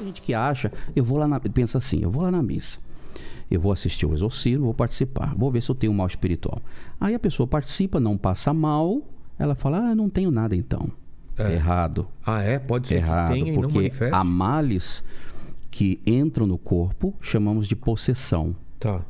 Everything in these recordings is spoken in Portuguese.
Muita gente que acha, eu vou lá na, pensa assim, eu vou lá na missa. Eu vou assistir o exorcismo, vou participar, vou ver se eu tenho mal espiritual. Aí a pessoa participa, não passa mal, ela fala: "Ah, não tenho nada então". É. Errado. Ah, é, pode ser Errado, que tenha porque e não manifeste. há males que entram no corpo, chamamos de possessão. Tá.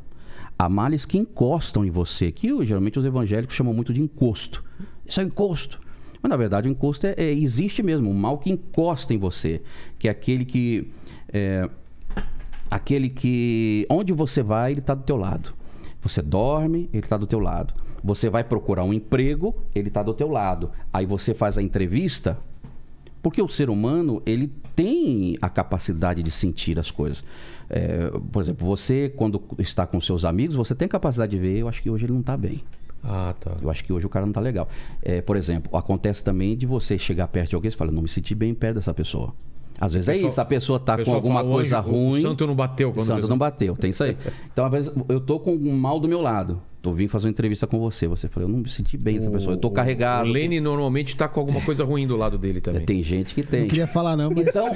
Há males que encostam em você, que geralmente os evangélicos chamam muito de encosto. Isso é encosto. Mas na verdade o encosto é, é existe mesmo, o mal que encosta em você, que é aquele que. É, aquele que. Onde você vai, ele está do teu lado. Você dorme, ele está do teu lado. Você vai procurar um emprego, ele está do teu lado. Aí você faz a entrevista, porque o ser humano, ele tem a capacidade de sentir as coisas. É, por exemplo, você, quando está com seus amigos, você tem a capacidade de ver, eu acho que hoje ele não está bem. Ah, tá. Eu acho que hoje o cara não tá legal. É, por exemplo, acontece também de você chegar perto de alguém e falar, não me senti bem perto dessa pessoa. Às vezes pessoa, é isso, a pessoa tá pessoa com alguma coisa ruim. O santo não bateu. Quando o santo não bateu, tem isso aí. Então, às vezes, eu tô com um mal do meu lado eu vim fazer uma entrevista com você. Você falou, eu não me senti bem essa pessoa. Eu tô carregado. O Lene normalmente tá com alguma coisa ruim do lado dele também. Tem gente que tem. Não queria falar, não, mas. Então,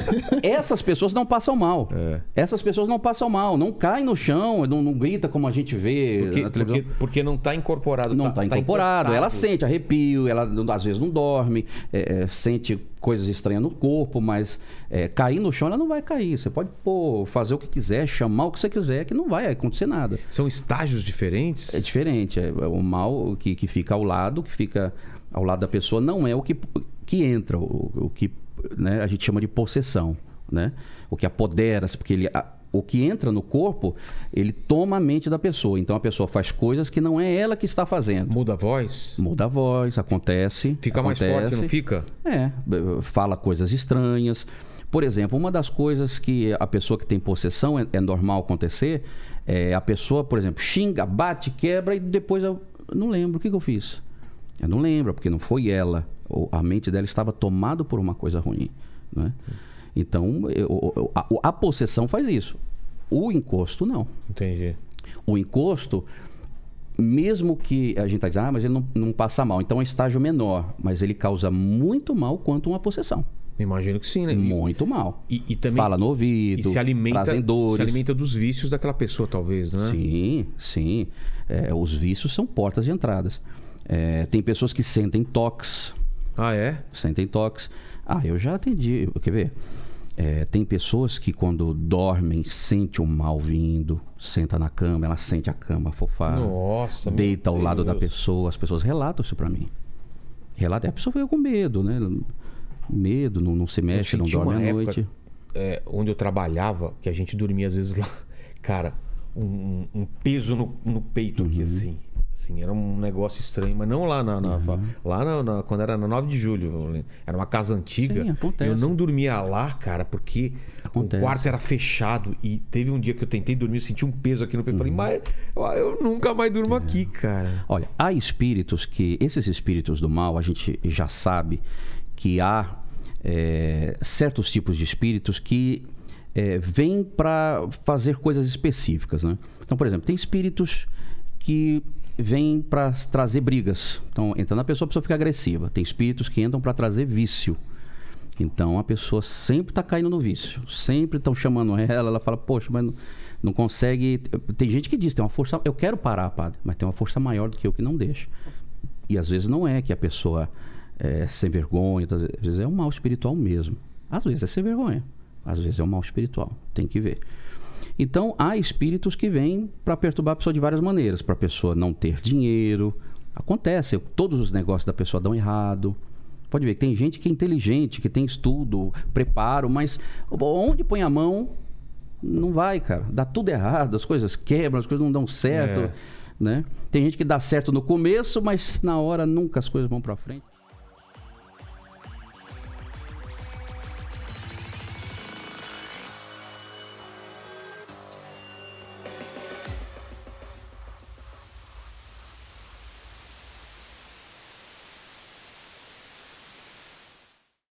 essas pessoas não passam mal. É. Essas pessoas não passam mal. Não caem no chão, não, não grita como a gente vê porque, na televisão. Porque, porque não tá incorporado. Não tá, tá, tá incorporado. Tá ela sente arrepio, ela às vezes não dorme, é, é, sente coisas estranhas no corpo, mas é, cair no chão ela não vai cair. Você pode pô, fazer o que quiser, chamar o que você quiser, que não vai acontecer nada. São estágios diferentes? É diferente. É, é o mal que, que fica ao lado, que fica ao lado da pessoa, não é o que, que entra, o, o que né, a gente chama de possessão. Né? O que apodera-se, porque ele o que entra no corpo, ele toma a mente da pessoa. Então a pessoa faz coisas que não é ela que está fazendo. Muda a voz? Muda a voz, acontece. Fica acontece, mais forte, não fica? É, fala coisas estranhas. Por exemplo, uma das coisas que a pessoa que tem possessão é, é normal acontecer, é a pessoa, por exemplo, xinga, bate, quebra e depois eu não lembro o que, que eu fiz. Eu não lembro, porque não foi ela. Ou a mente dela estava tomada por uma coisa ruim. Né? Hum. Então, eu, a, a possessão faz isso. O encosto, não. Entendi. O encosto, mesmo que a gente está dizendo, ah, mas ele não, não passa mal. Então é estágio menor, mas ele causa muito mal quanto uma possessão. Imagino que sim, né? Muito mal. E, e também fala no ouvido, e se alimenta, trazem dores. Se alimenta dos vícios daquela pessoa, talvez, né? Sim, sim. É, os vícios são portas de entradas. É, tem pessoas que sentem toques, ah, é? Sentem toques. Ah, eu já atendi. Quer ver? É, tem pessoas que quando dormem sente o mal vindo, senta na cama, ela sente a cama fofar, Nossa, deita ao lado da pessoa, as pessoas relatam isso para mim. Relata, a pessoa veio com medo, né? Medo, não, não se mexe, não dorme à noite. Época, é, onde eu trabalhava, que a gente dormia às vezes lá, cara, um, um peso no, no peito uhum. aqui assim. Assim, era um negócio estranho, mas não lá na. na uhum. Lá na, na, quando era na 9 de julho, era uma casa antiga. Sim, Eu não dormia lá, cara, porque acontece. o quarto era fechado. E teve um dia que eu tentei dormir, eu senti um peso aqui no peito. Uhum. Falei, mas eu, nunca mais durmo é. aqui, cara. Olha, há espíritos que. Esses espíritos do mal, a gente já sabe que há é, certos tipos de espíritos que é, vêm para fazer coisas específicas. Né? Então, por exemplo, tem espíritos que vêm para trazer brigas. Então, entrando na pessoa, a pessoa fica agressiva. Tem espíritos que entram para trazer vício. Então, a pessoa sempre está caindo no vício. Sempre estão chamando ela, ela fala, poxa, mas não, não, consegue... Tem gente que diz, tem uma força... Eu quero parar, padre, mas tem uma força maior do que eu que não deixa. E às vezes não é que a pessoa é sem vergonha, tá, às vezes é um mal espiritual mesmo. Às vezes é sem vergonha, às vezes é um mal espiritual. Tem que ver. Então, há espíritos que vêm para perturbar a pessoa de várias maneiras. Para a pessoa não ter dinheiro. Acontece, todos os negócios da pessoa dão errado. Pode ver, tem gente que é inteligente, que tem estudo, preparo, mas onde põe a mão, não vai, cara. Dá tudo errado, as coisas quebram, as coisas não dão certo. É. Né? Tem gente que dá certo no começo, mas na hora nunca as coisas vão para frente.